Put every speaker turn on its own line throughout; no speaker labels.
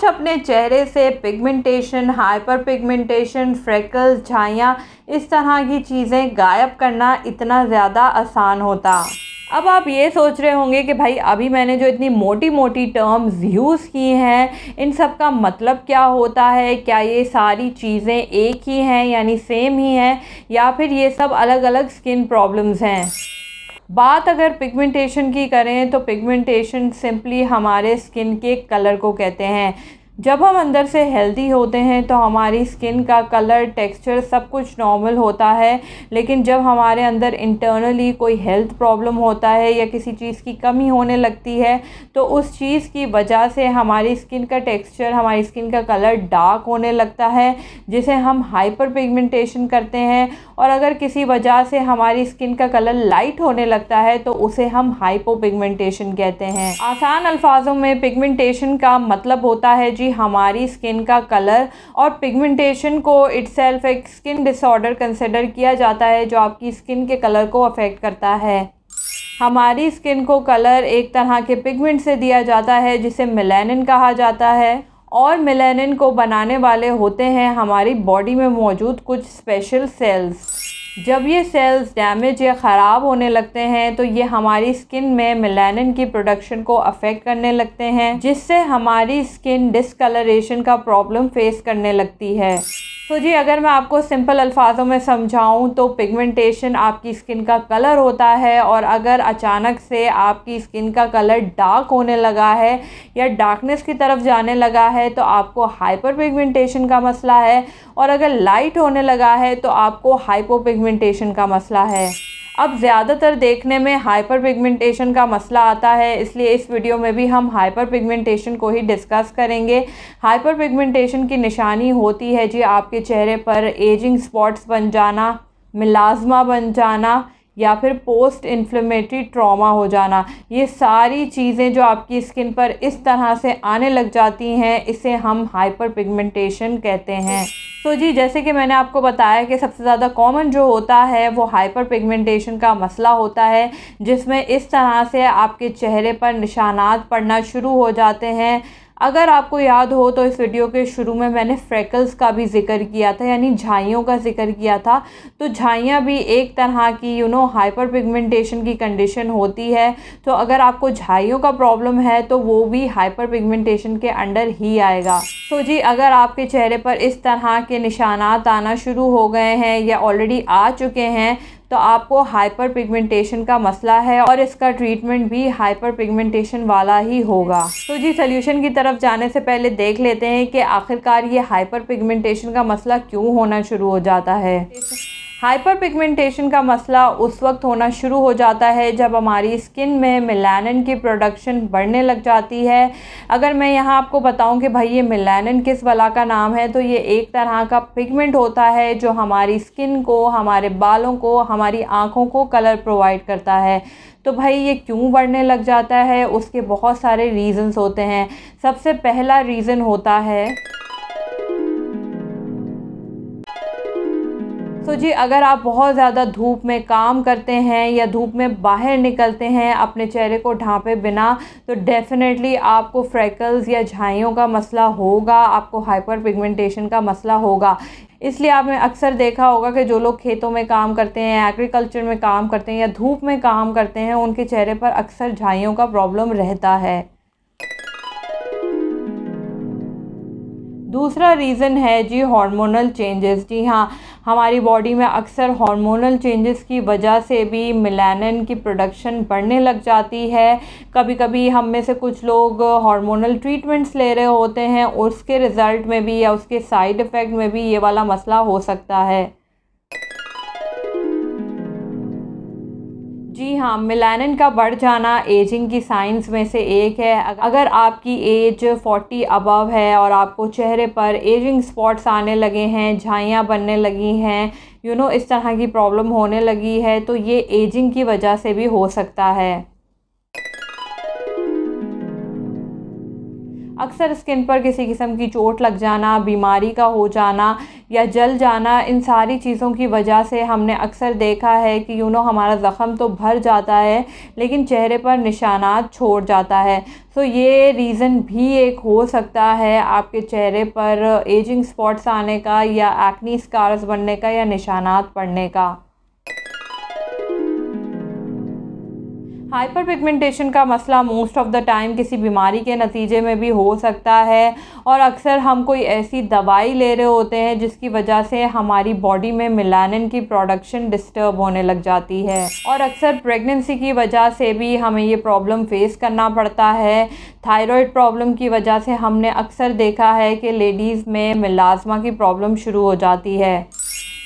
काश अपने चेहरे से पिगमेंटेशन हाइपर पिगमेंटेशन फ्रेकल झाइयाँ इस तरह की चीज़ें गायब करना इतना ज़्यादा आसान होता अब आप ये सोच रहे होंगे कि भाई अभी मैंने जो इतनी मोटी मोटी टर्म्स यूज़ की हैं इन सब का मतलब क्या होता है क्या ये सारी चीज़ें एक ही हैं यानी सेम ही हैं या फिर ये सब अलग अलग स्किन प्रॉब्लम्स हैं बात अगर पिगमेंटेशन की करें तो पिगमेंटेशन सिंपली हमारे स्किन के कलर को कहते हैं जब हम अंदर से हेल्दी होते हैं तो हमारी स्किन का कलर टेक्सचर सब कुछ नॉर्मल होता है लेकिन जब हमारे अंदर इंटरनली कोई हेल्थ प्रॉब्लम होता है या किसी चीज़ की कमी होने लगती है तो उस चीज़ की वजह से हमारी स्किन का टेक्सचर हमारी स्किन का कलर डार्क होने लगता है जिसे हम हाइपर पिगमेंटेशन करते हैं और अगर किसी वजह से हमारी स्किन का कलर लाइट होने लगता है तो उसे हम हाइपो पिगमेंटेशन कहते हैं आसान अल्फाजों में पिगमेंटेशन का मतलब होता है जी भी हमारी स्किन का कलर और पिगमेंटेशन को इट्स एक स्किन डिसऑर्डर कंसिडर किया जाता है जो आपकी स्किन के कलर को अफेक्ट करता है हमारी स्किन को कलर एक तरह के पिगमेंट से दिया जाता है जिसे मिलेनिन कहा जाता है और मिलेनिन को बनाने वाले होते हैं हमारी बॉडी में मौजूद कुछ स्पेशल सेल्स जब ये सेल्स डैमेज या ख़राब होने लगते हैं तो ये हमारी स्किन में मिलानिन की प्रोडक्शन को अफेक्ट करने लगते हैं जिससे हमारी स्किन डिसकलरेशन का प्रॉब्लम फेस करने लगती है सो तो so जी अगर मैं आपको सिंपल अल्फाजों में समझाऊं तो पिगमेंटेशन आपकी स्किन का कलर होता है और अगर अचानक से आपकी स्किन का कलर डार्क होने लगा है या डार्कनेस की तरफ जाने लगा है तो आपको हाइपर पिगमेंटेशन का मसला है और अगर लाइट होने लगा है तो आपको हाइपो पिगमेंटेशन का मसला है अब ज़्यादातर देखने में हाइपर पिगमेंटेशन का मसला आता है इसलिए इस वीडियो में भी हम हाइपर पिगमेंटेशन को ही डिस्कस करेंगे हाइपर पिगमेंटेशन की निशानी होती है जी आपके चेहरे पर एजिंग स्पॉट्स बन जाना मिलाजमा बन जाना या फिर पोस्ट इन्फ्लेमेटरी ट्रॉमा हो जाना ये सारी चीज़ें जो आपकी स्किन पर इस तरह से आने लग जाती हैं इसे हम हाइपर पिगमेंटेशन कहते हैं सो तो so जी जैसे कि मैंने आपको बताया कि सबसे ज़्यादा कॉमन जो होता है वो हाइपर पिगमेंटेशन का मसला होता है जिसमें इस तरह से आपके चेहरे पर निशानात पड़ना शुरू हो जाते हैं अगर आपको याद हो तो इस वीडियो के शुरू में मैंने फ्रैकल्स का भी जिक्र किया था यानी झाइयों का जिक्र किया था तो झाइयाँ भी एक तरह की यू नो हाइपर पिगमेंटेशन की कंडीशन होती है तो अगर आपको झाइयों का प्रॉब्लम है तो वो भी हाइपर पिगमेंटेशन के अंडर ही आएगा तो जी अगर आपके चेहरे पर इस तरह के निशानात आना शुरू हो गए हैं या ऑलरेडी आ चुके हैं तो आपको हाइपर पिगमेंटेशन का मसला है और इसका ट्रीटमेंट भी हाइपर पिगमेंटेशन वाला ही होगा तो जी सोल्यूशन की तरफ जाने से पहले देख लेते हैं कि आखिरकार ये हाइपर पिगमेंटेशन का मसला क्यों होना शुरू हो जाता है हाइपर पिगमेंटेशन का मसला उस वक्त होना शुरू हो जाता है जब हमारी स्किन में मिलानन की प्रोडक्शन बढ़ने लग जाती है अगर मैं यहाँ आपको बताऊँ कि भाई ये मिलानन किस वला का नाम है तो ये एक तरह का पिगमेंट होता है जो हमारी स्किन को हमारे बालों को हमारी आँखों को कलर प्रोवाइड करता है तो भाई ये क्यों बढ़ने लग जाता है उसके बहुत सारे रीज़न्स होते हैं सबसे पहला रीज़न होता है तो जी अगर आप बहुत ज़्यादा धूप में काम करते हैं या धूप में बाहर निकलते हैं अपने चेहरे को ढांपे बिना तो डेफ़िनेटली आपको फ्रैकल्स या झाइयों का मसला होगा आपको हाइपर पिगमेंटेशन का मसला होगा इसलिए आपने अक्सर देखा होगा कि जो लोग खेतों में काम करते हैं एग्रीकल्चर में काम करते हैं या धूप में काम करते हैं उनके चेहरे पर अक्सर झाइयों का प्रॉब्लम रहता है दूसरा रीज़न है जी हार्मोनल चेंजेस जी हाँ हमारी बॉडी में अक्सर हार्मोनल चेंजेस की वजह से भी मिलानिन की प्रोडक्शन बढ़ने लग जाती है कभी कभी हम में से कुछ लोग हार्मोनल ट्रीटमेंट्स ले रहे होते हैं उसके रिज़ल्ट में भी या उसके साइड इफ़ेक्ट में भी ये वाला मसला हो सकता है जी हाँ मिलानिन का बढ़ जाना एजिंग की साइंस में से एक है अगर आपकी एज 40 अबव है और आपको चेहरे पर एजिंग स्पॉट्स आने लगे हैं झाइयाँ बनने लगी हैं यू you नो know, इस तरह की प्रॉब्लम होने लगी है तो ये एजिंग की वजह से भी हो सकता है अक्सर स्किन पर किसी किस्म की चोट लग जाना बीमारी का हो जाना या जल जाना इन सारी चीज़ों की वजह से हमने अक्सर देखा है कि यू नो हमारा ज़ख़म तो भर जाता है लेकिन चेहरे पर निशानात छोड़ जाता है सो ये रीज़न भी एक हो सकता है आपके चेहरे पर एजिंग स्पॉट्स आने का या एक्नी स्कार्स बनने का या निशानात पड़ने का हाइपर पिगमेंटेशन का मसला मोस्ट ऑफ़ द टाइम किसी बीमारी के नतीजे में भी हो सकता है और अक्सर हम कोई ऐसी दवाई ले रहे होते हैं जिसकी वजह से हमारी बॉडी में मिलानिन की प्रोडक्शन डिस्टर्ब होने लग जाती है और अक्सर प्रेगनेंसी की वजह से भी हमें ये प्रॉब्लम फेस करना पड़ता है थायराइड प्रॉब्लम की वजह से हमने अक्सर देखा है कि लेडीज़ में मिलाजमा की प्रॉब्लम शुरू हो जाती है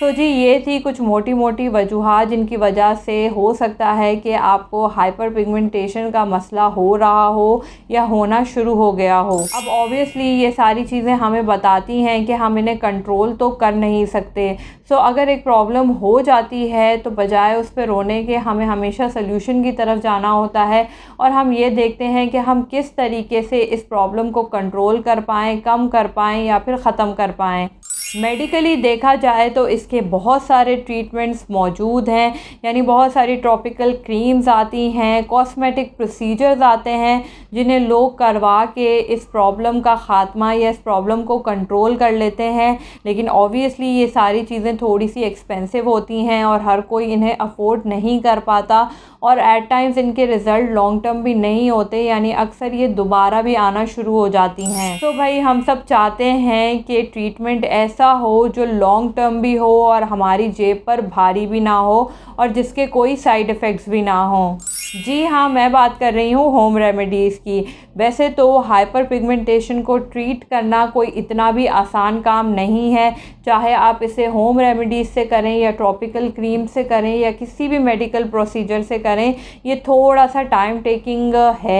तो जी ये थी कुछ मोटी मोटी वजूहत जिनकी वजह से हो सकता है कि आपको हाइपर पिगमेंटेशन का मसला हो रहा हो या होना शुरू हो गया हो अब ऑब्वियसली ये सारी चीज़ें हमें बताती हैं कि हम इन्हें कंट्रोल तो कर नहीं सकते सो so, अगर एक प्रॉब्लम हो जाती है तो बजाय उस पर रोने के हमें हमेशा सोल्यूशन की तरफ जाना होता है और हम ये देखते हैं कि हम किस तरीके से इस प्रॉब्लम को कंट्रोल कर पाएँ कम कर पाएँ या फिर ख़त्म कर पाएँ मेडिकली देखा जाए तो इसके बहुत सारे ट्रीटमेंट्स मौजूद हैं यानी बहुत सारी ट्रॉपिकल क्रीम्स आती हैं कॉस्मेटिक प्रोसीजर्स आते हैं जिन्हें लोग करवा के इस प्रॉब्लम का ख़ात्मा या इस प्रॉब्लम को कंट्रोल कर लेते हैं लेकिन ऑब्वियसली ये सारी चीज़ें थोड़ी सी एक्सपेंसिव होती हैं और हर कोई इन्हें अफोर्ड नहीं कर पाता और एट टाइम्स इनके रिज़ल्ट लॉन्ग टर्म भी नहीं होते यानी अक्सर ये दोबारा भी आना शुरू हो जाती हैं तो भाई हम सब चाहते हैं कि ट्रीटमेंट ऐसा ऐसा हो जो लॉन्ग टर्म भी हो और हमारी जेब पर भारी भी ना हो और जिसके कोई साइड इफ़ेक्ट्स भी ना हों जी हाँ मैं बात कर रही हूँ होम रेमेडीज़ की वैसे तो हाइपर पिगमेंटेशन को ट्रीट करना कोई इतना भी आसान काम नहीं है चाहे आप इसे होम रेमेडीज़ से करें या ट्रॉपिकल क्रीम से करें या किसी भी मेडिकल प्रोसीजर से करें ये थोड़ा सा टाइम टेकिंग है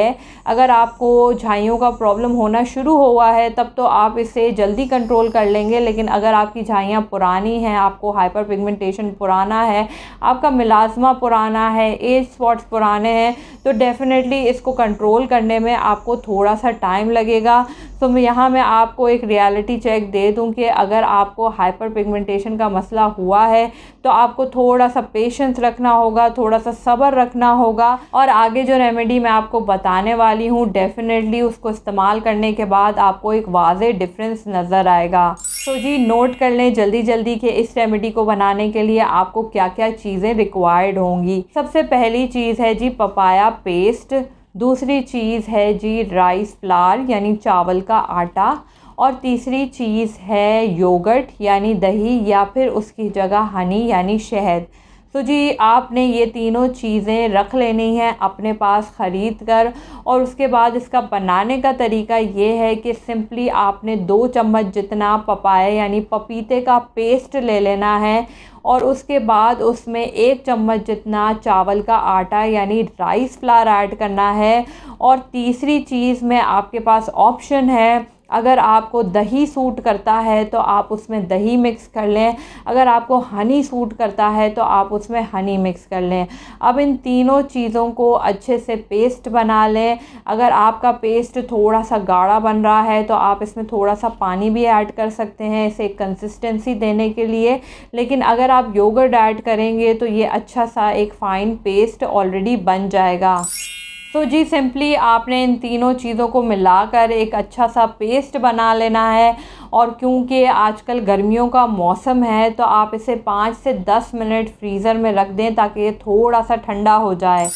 अगर आपको झाइयों का प्रॉब्लम होना शुरू हुआ है तब तो आप इसे जल्दी कंट्रोल कर लेंगे लेकिन अगर आपकी झाइयाँ पुरानी हैं आपको हाइपर पिगमेंटेशन पुराना है आपका मिलाजमा पुराना है एज स्पॉट्स पुराना लगाने हैं तो डेफ़िनेटली इसको कंट्रोल करने में आपको थोड़ा सा टाइम लगेगा तो मैं यहाँ मैं आपको एक रियलिटी चेक दे दूँ कि अगर आपको हाइपर पिगमेंटेशन का मसला हुआ है तो आपको थोड़ा सा पेशेंस रखना होगा थोड़ा सा सब्र रखना होगा और आगे जो रेमेडी मैं आपको बताने वाली हूँ डेफ़िनेटली उसको इस्तेमाल करने के बाद आपको एक वाज डिफरेंस नज़र आएगा तो जी नोट कर लें जल्दी जल्दी के इस रेमेडी को बनाने के लिए आपको क्या क्या चीज़ें रिक्वायर्ड होंगी सबसे पहली चीज़ है जी पपाया पेस्ट दूसरी चीज़ है जी राइस फ्लार यानी चावल का आटा और तीसरी चीज़ है योगर्ट यानी दही या फिर उसकी जगह हनी यानी शहद तो जी आपने ये तीनों चीज़ें रख लेनी है अपने पास ख़रीद कर और उसके बाद इसका बनाने का तरीका ये है कि सिंपली आपने दो चम्मच जितना पपाए यानी पपीते का पेस्ट ले लेना है और उसके बाद उसमें एक चम्मच जितना चावल का आटा यानी राइस फ्लार ऐड करना है और तीसरी चीज़ में आपके पास ऑप्शन है अगर आपको दही सूट करता है तो आप उसमें दही मिक्स कर लें अगर आपको हनी सूट करता है तो आप उसमें हनी मिक्स कर लें अब इन तीनों चीज़ों को अच्छे से पेस्ट बना लें अगर आपका पेस्ट थोड़ा सा गाढ़ा बन रहा है तो आप इसमें थोड़ा सा पानी भी ऐड कर सकते हैं इसे कंसिस्टेंसी देने के लिए लेकिन अगर आप योगर्ट ऐड करेंगे तो ये अच्छा सा एक फ़ाइन पेस्ट ऑलरेडी बन जाएगा सो तो जी सिंपली आपने इन तीनों चीज़ों को मिलाकर एक अच्छा सा पेस्ट बना लेना है और क्योंकि आजकल गर्मियों का मौसम है तो आप इसे पाँच से दस मिनट फ्रीज़र में रख दें ताकि ये थोड़ा सा ठंडा हो जाए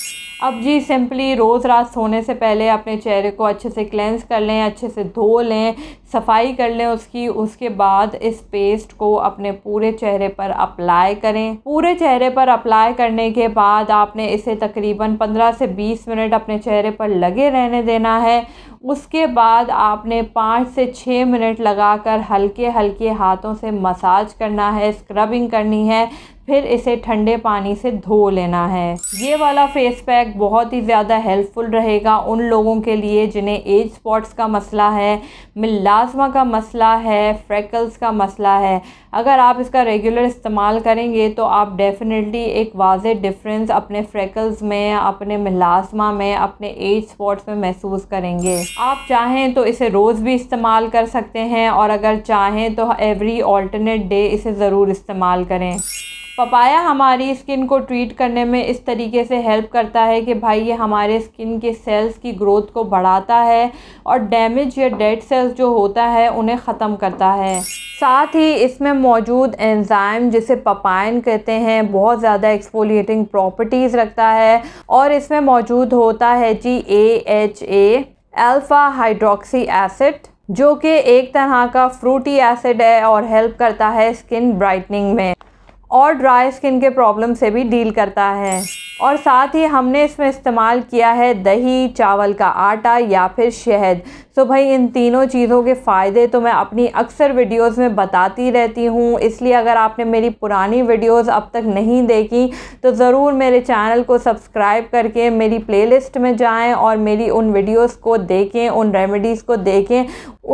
अब जी सिंपली रोज़ रात सोने से पहले अपने चेहरे को अच्छे से क्लेंस कर लें अच्छे से धो लें सफाई कर लें उसकी उसके बाद इस पेस्ट को अपने पूरे चेहरे पर अप्लाई करें पूरे चेहरे पर अप्लाई करने के बाद आपने इसे तकरीबन 15 से 20 मिनट अपने चेहरे पर लगे रहने देना है उसके बाद आपने पाँच से छः मिनट लगाकर हल्के हल्के हाथों से मसाज करना है स्क्रबिंग करनी है फिर इसे ठंडे पानी से धो लेना है ये वाला फेस पैक बहुत ही ज़्यादा हेल्पफुल रहेगा उन लोगों के लिए जिन्हें एज स्पॉट्स का मसला है मिलाजमा का मसला है फ्रैकल्स का मसला है अगर आप इसका रेगुलर इस्तेमाल करेंगे तो आप डेफिनेटली एक वाज डिफरेंस अपने फ्रैकल्स में अपने मिलाजमा में अपने एज स्पॉट्स में महसूस करेंगे आप चाहें तो इसे रोज़ भी इस्तेमाल कर सकते हैं और अगर चाहें तो एवरी ऑल्टरनेट डे इसे ज़रूर इस्तेमाल करें पपाया हमारी स्किन को ट्रीट करने में इस तरीके से हेल्प करता है कि भाई ये हमारे स्किन के सेल्स की ग्रोथ को बढ़ाता है और डैमेज या डेड सेल्स जो होता है उन्हें ख़त्म करता है साथ ही इसमें मौजूद एंजाइम जिसे पपाइन कहते हैं बहुत ज़्यादा एक्सफोलिएटिंग प्रॉपर्टीज़ रखता है और इसमें मौजूद होता है जी A H A alpha hydroxy acid जो कि एक तरह का फ्रूटी एसिड है और हेल्प करता है स्किन ब्राइटनिंग में और ड्राई स्किन के प्रॉब्लम से भी डील करता है और साथ ही हमने इसमें इस्तेमाल किया है दही चावल का आटा या फिर शहद सो तो so भाई इन तीनों चीज़ों के फ़ायदे तो मैं अपनी अक्सर वीडियोस में बताती रहती हूँ इसलिए अगर आपने मेरी पुरानी वीडियोस अब तक नहीं देखी तो ज़रूर मेरे चैनल को सब्सक्राइब करके मेरी प्लेलिस्ट में जाएं और मेरी उन वीडियोस को देखें उन रेमेडीज़ को देखें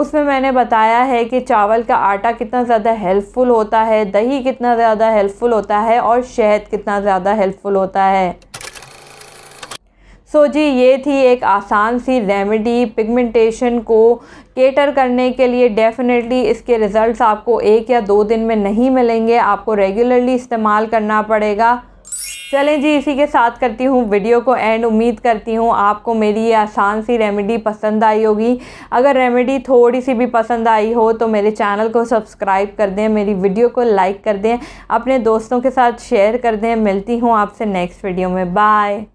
उसमें मैंने बताया है कि चावल का आटा कितना ज़्यादा हेल्पफुल होता है दही कितना ज़्यादा हेल्पफुल होता है और शहद कितना ज़्यादा हेल्पफुल होता है सो so जी ये थी एक आसान सी रेमेडी पिगमेंटेशन को केटर करने के लिए डेफ़िनेटली इसके रिज़ल्ट्स आपको एक या दो दिन में नहीं मिलेंगे आपको रेगुलरली इस्तेमाल करना पड़ेगा चलें जी इसी के साथ करती हूँ वीडियो को एंड उम्मीद करती हूँ आपको मेरी ये आसान सी रेमेडी पसंद आई होगी अगर रेमेडी थोड़ी सी भी पसंद आई हो तो मेरे चैनल को सब्सक्राइब कर दें मेरी वीडियो को लाइक कर दें अपने दोस्तों के साथ शेयर कर दें मिलती हूँ आपसे नेक्स्ट वीडियो में बाय